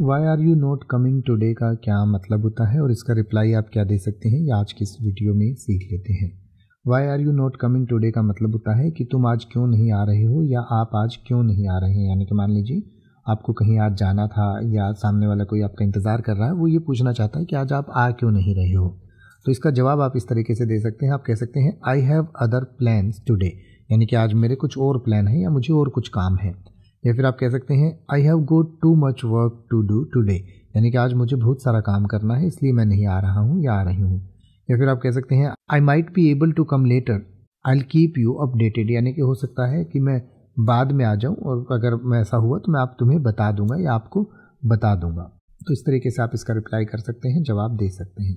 Y are you not coming today का क्या मतलब होता है और इसका रिप्लाई आप क्या दे सकते हैं या आज के इस वीडियो में सीख लेते हैं why are you not coming today का मतलब होता है कि तुम आज क्यों नहीं आ रहे हो या आप आज क्यों नहीं आ रहे हैं यानी कि मान लीजिए आपको कहीं आज जाना था या सामने वाला कोई आपका इंतज़ार कर रहा है वो ये पूछना चाहता है कि आज आप आ क्यों नहीं रहे हो तो इसका जवाब आप इस तरीके से दे सकते हैं आप कह सकते हैं I have other plans today यानी कि आज मेरे कुछ और प्लान हैं या मुझे और कुछ काम है या फिर आप कह सकते हैं I have go too much work to do today यानी कि आज मुझे बहुत सारा काम करना है इसलिए मैं नहीं आ रहा हूँ या आ रही हूँ या फिर आप कह सकते हैं I might be able to come later I keep you updated यानी कि हो सकता है कि मैं बाद में आ जाऊँ और अगर मैं ऐसा हुआ तो मैं आप तुम्हें बता दूंगा या आपको बता दूंगा तो इस तरीके से आप इसका रिप्लाई कर सकते हैं जवाब दे सकते हैं